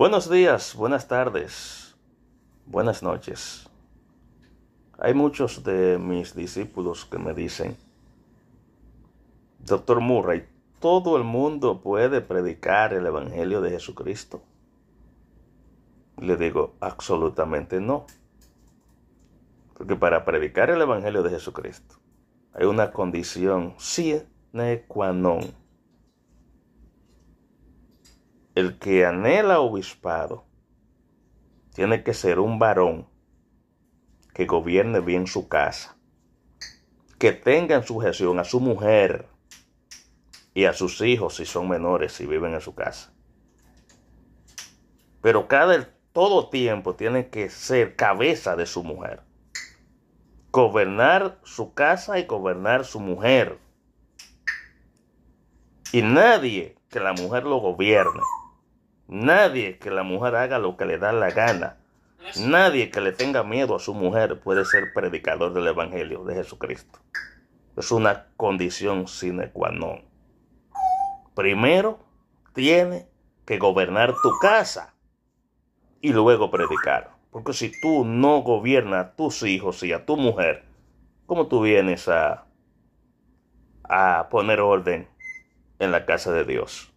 Buenos días, buenas tardes, buenas noches. Hay muchos de mis discípulos que me dicen, Doctor Murray, ¿todo el mundo puede predicar el Evangelio de Jesucristo? Le digo, absolutamente no. Porque para predicar el Evangelio de Jesucristo hay una condición sine qua non el que anhela obispado tiene que ser un varón que gobierne bien su casa, que tenga en sujeción a su mujer y a sus hijos si son menores, y viven en su casa. Pero cada todo tiempo tiene que ser cabeza de su mujer. Gobernar su casa y gobernar su mujer. Y nadie que la mujer lo gobierne. Nadie que la mujer haga lo que le da la gana. Nadie que le tenga miedo a su mujer puede ser predicador del Evangelio de Jesucristo. Es una condición sine qua non. Primero, tiene que gobernar tu casa y luego predicar. Porque si tú no gobiernas a tus hijos y a tu mujer, ¿cómo tú vienes a, a poner orden en la casa de Dios?